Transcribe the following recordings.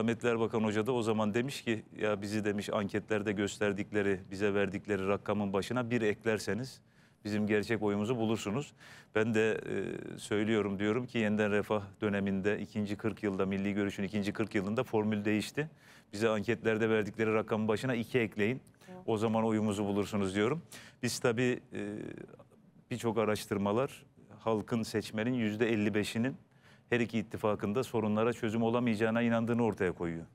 Rahmetli Erbakan Hoca da o zaman demiş ki ya bizi demiş anketlerde gösterdikleri, bize verdikleri rakamın başına bir eklerseniz bizim gerçek oyumuzu bulursunuz. Ben de e, söylüyorum diyorum ki yeniden refah döneminde ikinci 40 yılda milli görüşün ikinci 40 yılında formül değişti. Bize anketlerde verdikleri rakamın başına iki ekleyin. O zaman oyumuzu bulursunuz diyorum. Biz tabii e, birçok araştırmalar halkın seçmenin yüzde %55'inin her iki ittifakında sorunlara çözüm olamayacağına inandığını ortaya koyuyor.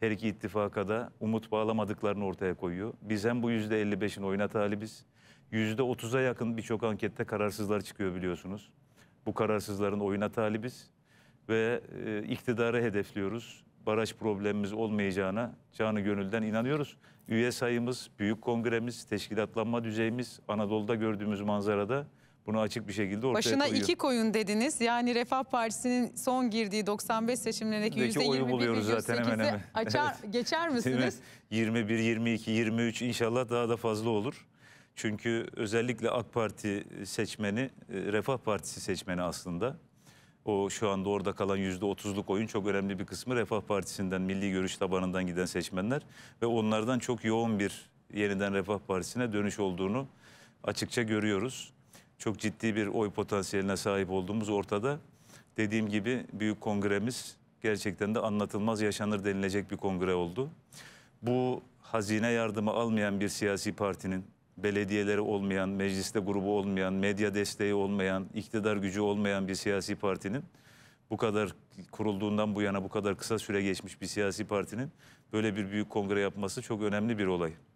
Her iki ittifaka da umut bağlamadıklarını ortaya koyuyor. Biz hem bu yüzde %55'in oyuna talibiz. Yüzde %30'a yakın birçok ankette kararsızlar çıkıyor biliyorsunuz. Bu kararsızların oyuna talibiz ve e, iktidarı hedefliyoruz. Barış problemimiz olmayacağına canı gönülden inanıyoruz. Üye sayımız, büyük kongremiz, teşkilatlanma düzeyimiz, Anadolu'da gördüğümüz manzarada bunu açık bir şekilde ortaya Başına koyuyor. iki koyun dediniz. Yani Refah Partisi'nin son girdiği 95 seçimlerindeki %21,8'i açar evet. geçer misiniz? 21, 22, 23 inşallah daha da fazla olur. Çünkü özellikle AK Parti seçmeni, e, Refah Partisi seçmeni aslında. O şu anda orada kalan yüzde otuzluk oyun çok önemli bir kısmı Refah Partisi'nden, Milli Görüş tabanından giden seçmenler. Ve onlardan çok yoğun bir yeniden Refah Partisi'ne dönüş olduğunu açıkça görüyoruz çok ciddi bir oy potansiyeline sahip olduğumuz ortada. Dediğim gibi büyük kongremiz gerçekten de anlatılmaz yaşanır denilecek bir kongre oldu. Bu hazine yardımı almayan bir siyasi partinin, belediyeleri olmayan, mecliste grubu olmayan, medya desteği olmayan, iktidar gücü olmayan bir siyasi partinin bu kadar kurulduğundan bu yana bu kadar kısa süre geçmiş bir siyasi partinin böyle bir büyük kongre yapması çok önemli bir olay.